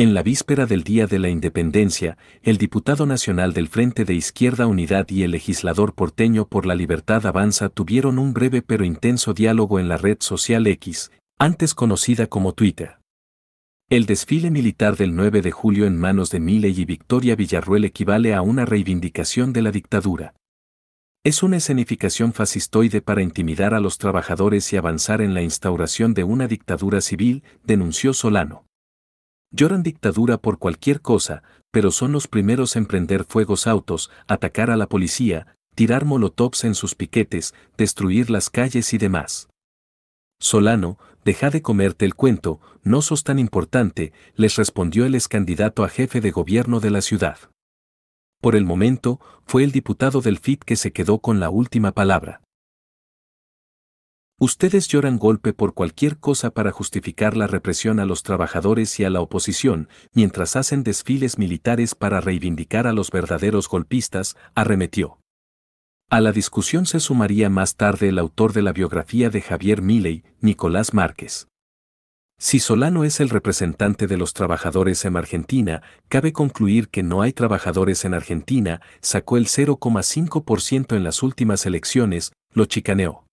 En la víspera del Día de la Independencia, el diputado nacional del Frente de Izquierda Unidad y el legislador porteño por la Libertad Avanza tuvieron un breve pero intenso diálogo en la red social X, antes conocida como Twitter. El desfile militar del 9 de julio en manos de Miley y Victoria Villarruel equivale a una reivindicación de la dictadura. Es una escenificación fascistoide para intimidar a los trabajadores y avanzar en la instauración de una dictadura civil, denunció Solano. Lloran dictadura por cualquier cosa, pero son los primeros en prender fuegos autos, atacar a la policía, tirar molotovs en sus piquetes, destruir las calles y demás. Solano, deja de comerte el cuento, no sos tan importante, les respondió el ex candidato a jefe de gobierno de la ciudad. Por el momento, fue el diputado del FIT que se quedó con la última palabra. Ustedes lloran golpe por cualquier cosa para justificar la represión a los trabajadores y a la oposición, mientras hacen desfiles militares para reivindicar a los verdaderos golpistas, arremetió. A la discusión se sumaría más tarde el autor de la biografía de Javier Milei, Nicolás Márquez. Si Solano es el representante de los trabajadores en Argentina, cabe concluir que no hay trabajadores en Argentina, sacó el 0,5% en las últimas elecciones, lo chicaneó.